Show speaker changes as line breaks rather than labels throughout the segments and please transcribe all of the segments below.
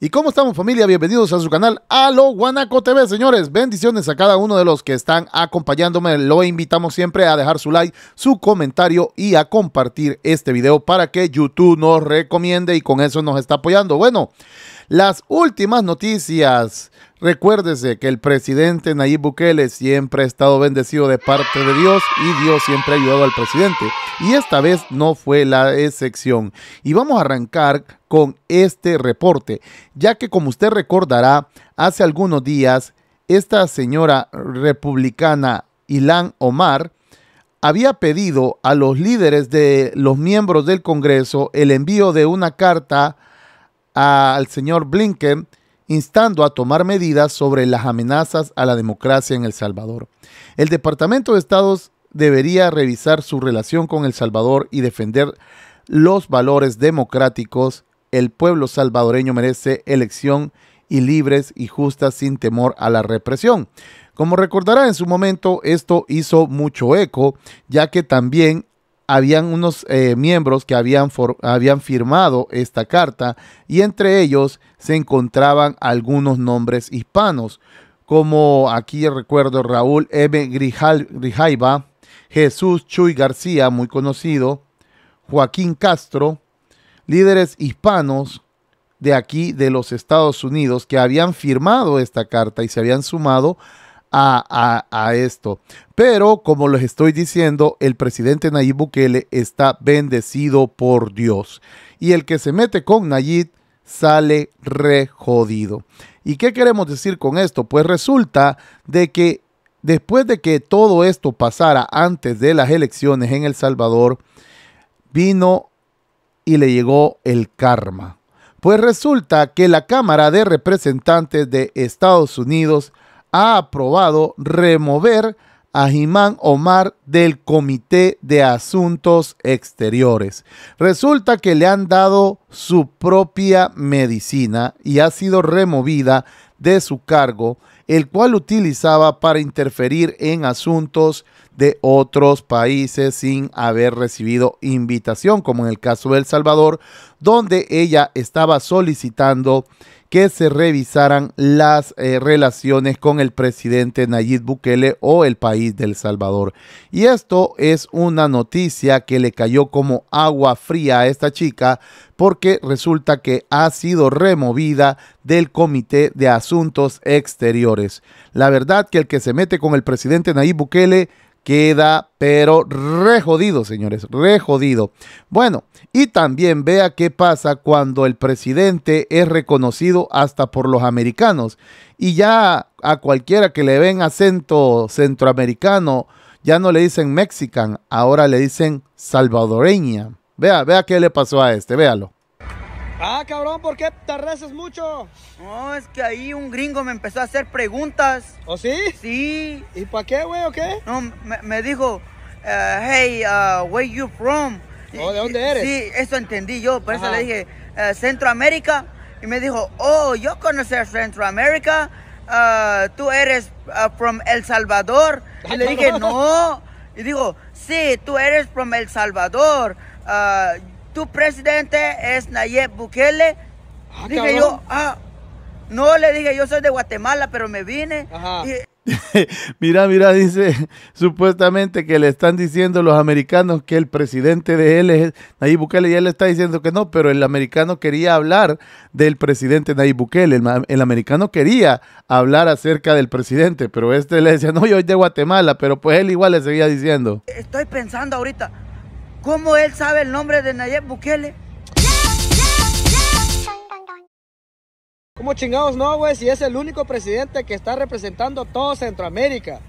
¿Y cómo estamos familia? Bienvenidos a su canal Alo Guanaco TV, señores. Bendiciones a cada uno de los que están acompañándome. Lo invitamos siempre a dejar su like, su comentario y a compartir este video para que YouTube nos recomiende y con eso nos está apoyando. Bueno, las últimas noticias. Recuérdese que el presidente Nayib Bukele siempre ha estado bendecido de parte de Dios y Dios siempre ha ayudado al presidente. Y esta vez no fue la excepción. Y vamos a arrancar con este reporte, ya que como usted recordará, hace algunos días esta señora republicana Ilan Omar había pedido a los líderes de los miembros del Congreso el envío de una carta al señor Blinken instando a tomar medidas sobre las amenazas a la democracia en El Salvador. El Departamento de Estados debería revisar su relación con El Salvador y defender los valores democráticos. El pueblo salvadoreño merece elección y libres y justas sin temor a la represión. Como recordará en su momento, esto hizo mucho eco, ya que también habían unos eh, miembros que habían, habían firmado esta carta y entre ellos se encontraban algunos nombres hispanos, como aquí recuerdo Raúl M. Grijaiba, Jesús Chuy García, muy conocido, Joaquín Castro, líderes hispanos de aquí de los Estados Unidos que habían firmado esta carta y se habían sumado a, esto. Pero como les estoy diciendo, el presidente Nayib Bukele está bendecido por Dios. Y el que se mete con Nayib sale re jodido. ¿Y qué queremos decir con esto? Pues resulta de que después de que todo esto pasara antes de las elecciones en El Salvador, vino y le llegó el karma. Pues resulta que la Cámara de Representantes de Estados Unidos ha aprobado remover a Jimán Omar del Comité de Asuntos Exteriores. Resulta que le han dado su propia medicina y ha sido removida de su cargo, el cual utilizaba para interferir en asuntos de otros países sin haber recibido invitación, como en el caso de El Salvador, donde ella estaba solicitando que se revisaran las eh, relaciones con el presidente Nayib Bukele o el país del Salvador. Y esto es una noticia que le cayó como agua fría a esta chica porque resulta que ha sido removida del Comité de Asuntos Exteriores. La verdad que el que se mete con el presidente Nayib Bukele queda pero re jodido, señores, re jodido. Bueno, y también vea qué pasa cuando el presidente es reconocido hasta por los americanos y ya a cualquiera que le ven acento centroamericano ya no le dicen mexican, ahora le dicen salvadoreña. Vea, vea qué le pasó a este, véalo. Ah,
cabrón, ¿por qué te mucho? No, es que ahí un gringo me empezó a hacer preguntas. ¿O sí? Sí. ¿Y para qué, güey, o qué? No, me, dijo, eh, hey, uh, where you from? Oh, ¿de dónde eres? Sí, eso entendí yo, por eso le dije, eh, Centroamérica. Y me dijo, oh, yo conocí Centroamérica, eh, tú eres from El Salvador. Y le dije, no. Y dijo, sí, tú eres from El Salvador tu presidente es Nayib Bukele. Ah, dije yo, ah, no, le dije, yo soy de Guatemala, pero me vine.
mira, mira, dice supuestamente que le están diciendo los americanos que el presidente de él es Nayib Bukele y él le está diciendo que no, pero el americano quería hablar del presidente Nayib Bukele, el, el americano quería hablar acerca del presidente, pero este le decía, no, yo soy de Guatemala, pero pues él igual le seguía diciendo.
Estoy pensando ahorita, ¿Cómo él sabe el nombre de Nayib Bukele? ¿Cómo chingados no, güey? Si es el único presidente que está representando todo Centroamérica.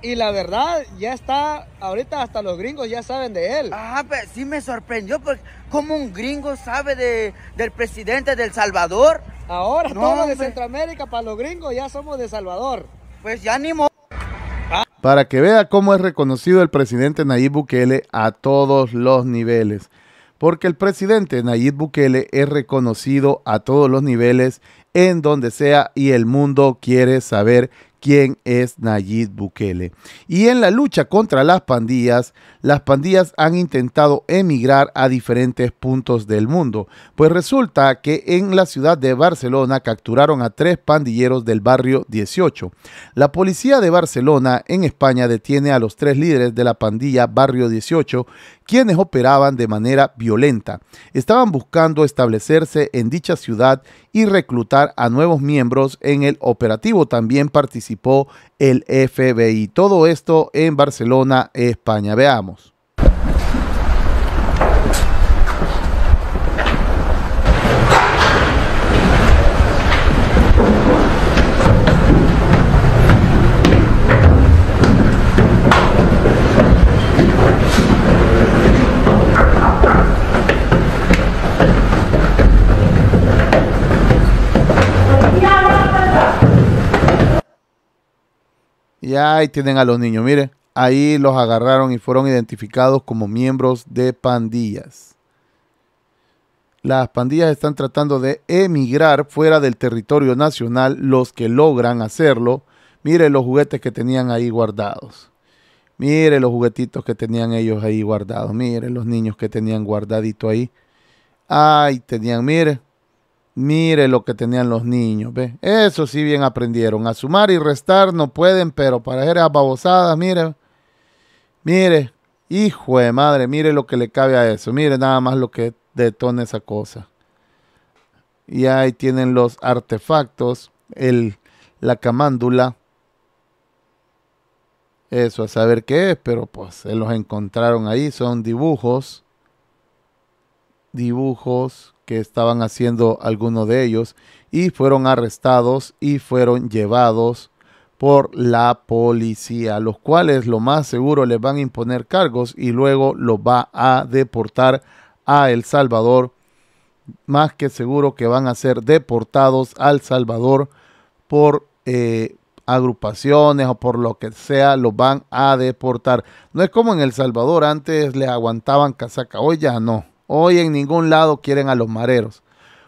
Y la verdad, ya está, ahorita hasta los gringos ya saben de él. Ah, pues sí me sorprendió, porque ¿cómo un gringo sabe de, del presidente del Salvador? Ahora, no, de Centroamérica, para los gringos ya somos de Salvador. Pues ya ni modo
para que vea cómo es reconocido el presidente Nayib Bukele a todos los niveles. Porque el presidente Nayib Bukele es reconocido a todos los niveles en donde sea y el mundo quiere saber quién es Nayid Bukele. Y en la lucha contra las pandillas, las pandillas han intentado emigrar a diferentes puntos del mundo. Pues resulta que en la ciudad de Barcelona capturaron a tres pandilleros del barrio 18. La policía de Barcelona en España detiene a los tres líderes de la pandilla Barrio 18 quienes operaban de manera violenta. Estaban buscando establecerse en dicha ciudad y reclutar a nuevos miembros. En el operativo también participó el FBI. Todo esto en Barcelona, España. Veamos. Y ahí tienen a los niños, mire. Ahí los agarraron y fueron identificados como miembros de pandillas. Las pandillas están tratando de emigrar fuera del territorio nacional los que logran hacerlo. Mire los juguetes que tenían ahí guardados. Mire los juguetitos que tenían ellos ahí guardados. Mire los niños que tenían guardadito ahí. Ahí tenían, mire, Mire lo que tenían los niños, ¿ve? Eso sí bien aprendieron. A sumar y restar no pueden, pero para hacer ababosadas, mire. Mire, hijo de madre, mire lo que le cabe a eso. Mire nada más lo que detona esa cosa. Y ahí tienen los artefactos, el, la camándula. Eso a saber qué es, pero pues se los encontraron ahí. Son dibujos. Dibujos que estaban haciendo algunos de ellos y fueron arrestados y fueron llevados por la policía, los cuales lo más seguro les van a imponer cargos y luego los va a deportar a El Salvador. Más que seguro que van a ser deportados al Salvador por eh, agrupaciones o por lo que sea, los van a deportar. No es como en El Salvador, antes le aguantaban casaca, hoy ya no. Hoy en ningún lado quieren a los mareros.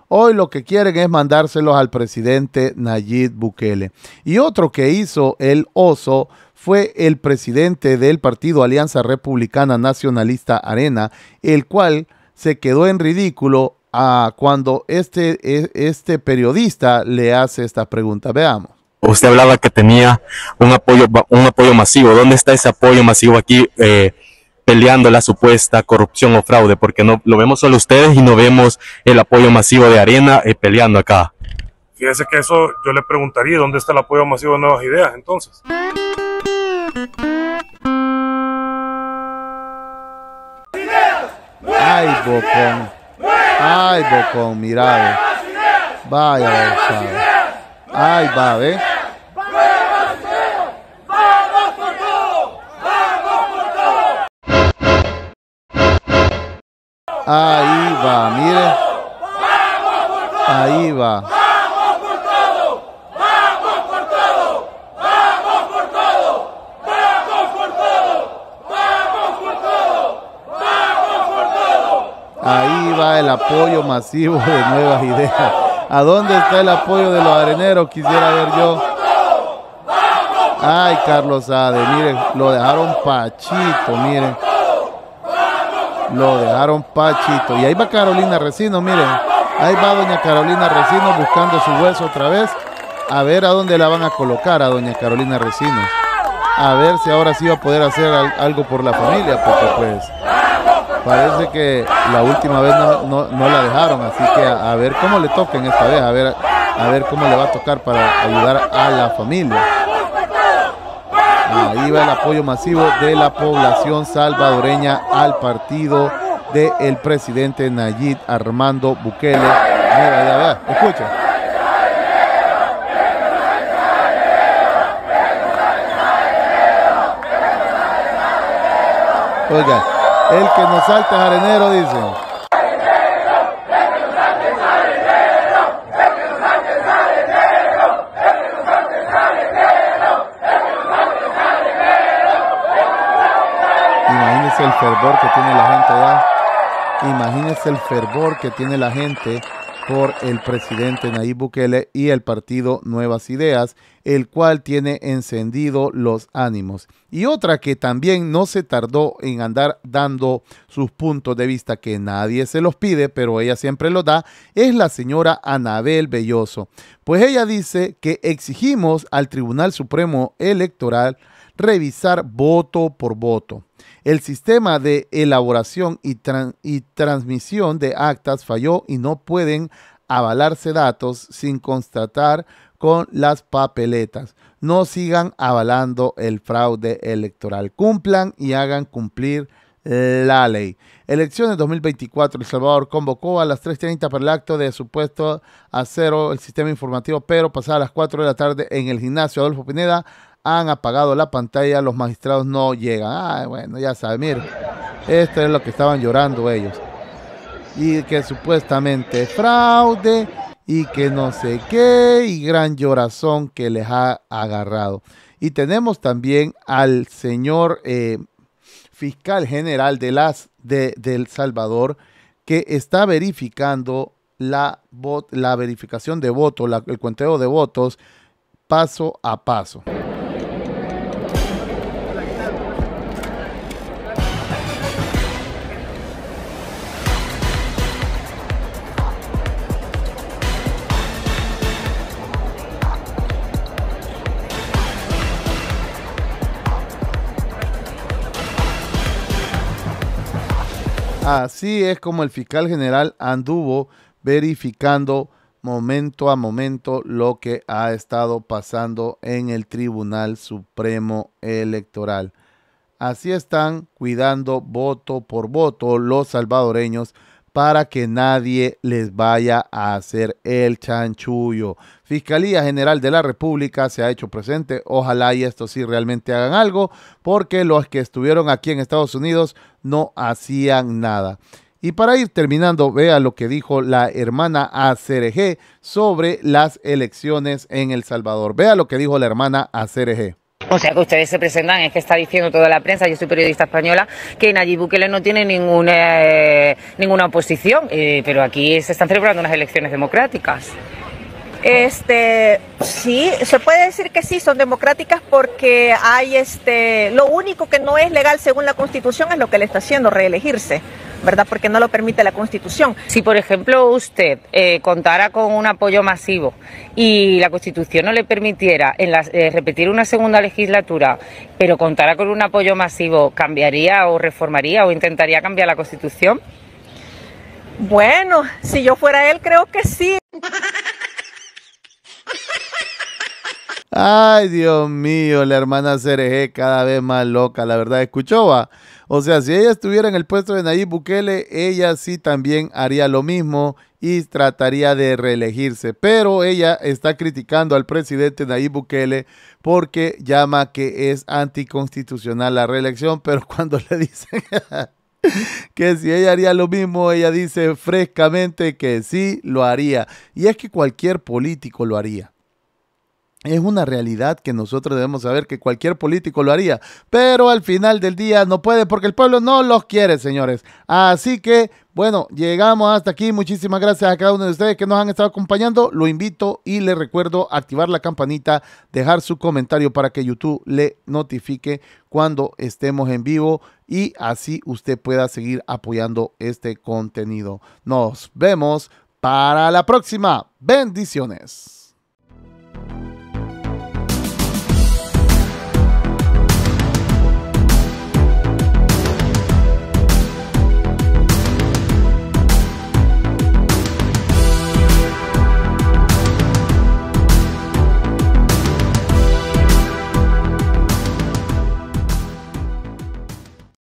Hoy lo que quieren es mandárselos al presidente Nayib Bukele. Y otro que hizo el oso fue el presidente del partido Alianza Republicana Nacionalista Arena, el cual se quedó en ridículo a ah, cuando este, e, este periodista le hace esta pregunta. Veamos. Usted hablaba que tenía un apoyo, un apoyo masivo. ¿Dónde está ese apoyo masivo aquí? Eh, peleando la supuesta corrupción o fraude, porque no lo vemos solo ustedes y no vemos el apoyo masivo de Arena eh, peleando acá. Fíjese que eso yo le preguntaría, ¿dónde está el apoyo masivo de Nuevas Ideas entonces? Ay, Bocón. Ay, Bocón, mira. Vaya, Ay, va, eh. Ahí va, mire. Ahí va. Ahí va el apoyo masivo de nuevas ideas. ¿A dónde está el apoyo de los areneros? Quisiera ver yo. Ay, Carlos Ade, miren, lo dejaron pachito, miren. Lo dejaron pachito. Y ahí va Carolina Recino, miren. Ahí va doña Carolina Recino buscando su hueso otra vez. A ver a dónde la van a colocar a doña Carolina Recino. A ver si ahora sí va a poder hacer algo por la familia, porque pues parece que la última vez no, la dejaron, así que a, ver cómo le toquen esta vez, a ver, a ver cómo le va a tocar para ayudar a la familia. Ahí va el apoyo masivo de la población salvadoreña al partido del presidente Nayib Armando Bukele. Mira, ya, escucha. Oiga, el que nos salta es arenero, dicen. el fervor que tiene la gente Imagínense el fervor que tiene la gente por el presidente Nayib Bukele y el partido Nuevas Ideas, el cual tiene encendido los ánimos. Y otra que también no se tardó en andar dando sus puntos de vista, que nadie se los pide, pero ella siempre los da, es la señora Anabel Belloso. Pues ella dice que exigimos al Tribunal Supremo Electoral revisar voto por voto. El sistema de elaboración y, transmisión de actas falló y no pueden avalarse datos sin constatar con las papeletas. No sigan avalando el fraude electoral. Cumplan y hagan cumplir la ley. Elecciones 2024. El Salvador convocó a las 3.30 para el acto de supuesto a cero el sistema informativo, pero pasada las 4 de la tarde en el gimnasio Adolfo Pineda han apagado la pantalla, los magistrados no llegan. Ah, bueno, ya saben, miren, esto es lo que estaban llorando ellos. Y que supuestamente fraude y que no sé qué y gran llorazón que les ha agarrado. Y tenemos también al señor eh, fiscal general de, las, de, El Salvador que está verificando la, la verificación de votos, el conteo de votos paso a paso. Así es como el fiscal general anduvo verificando momento a momento lo que ha estado pasando en el Tribunal Supremo Electoral. Así están cuidando voto por voto los salvadoreños para que nadie les vaya a hacer el chanchullo. Fiscalía General de la República se ha hecho presente. Ojalá y esto sí realmente hagan algo, porque los que estuvieron aquí en Estados Unidos no hacían nada. Y para ir terminando, vea lo que dijo la hermana ACRG sobre las elecciones en El Salvador. Vea lo que dijo la hermana ACRG.
O sea que ustedes se presentan, es que está diciendo toda la prensa, yo soy periodista española, que Nayib Bukele no tiene ninguna, eh, ninguna oposición, eh, pero aquí se están celebrando unas elecciones democráticas. Este, sí, se puede decir que sí, son democráticas porque hay este, lo único que no es legal según la Constitución es lo que le está haciendo reelegirse. ¿verdad? Porque no lo permite la Constitución. Si, por ejemplo, usted eh, contara con un apoyo masivo y la Constitución no le permitiera en eh, repetir una segunda legislatura, pero contara con un apoyo masivo, ¿cambiaría o reformaría o intentaría cambiar la Constitución? Bueno, si yo fuera él, creo que sí.
Ay, Dios mío, la hermana Cereje cada vez más loca, la verdad, escuchó, va. O sea, si ella estuviera en el puesto de Nayib Bukele, ella sí también haría lo mismo y trataría de reelegirse. Pero ella está criticando al presidente Nayib Bukele porque llama que es anticonstitucional la reelección, pero cuando le dicen... que si ella haría lo mismo, ella dice frescamente que sí lo haría. Y es que cualquier político lo haría. Es una realidad que nosotros debemos saber que cualquier político lo haría, pero al final del día no puede porque el pueblo no los quiere, señores. Así que, bueno, llegamos hasta aquí. Muchísimas gracias a cada uno de ustedes que nos han estado acompañando. Lo invito y le recuerdo activar la campanita, dejar su comentario para que YouTube le notifique cuando estemos en vivo y así usted pueda seguir apoyando este contenido. Nos vemos para la próxima. Bendiciones.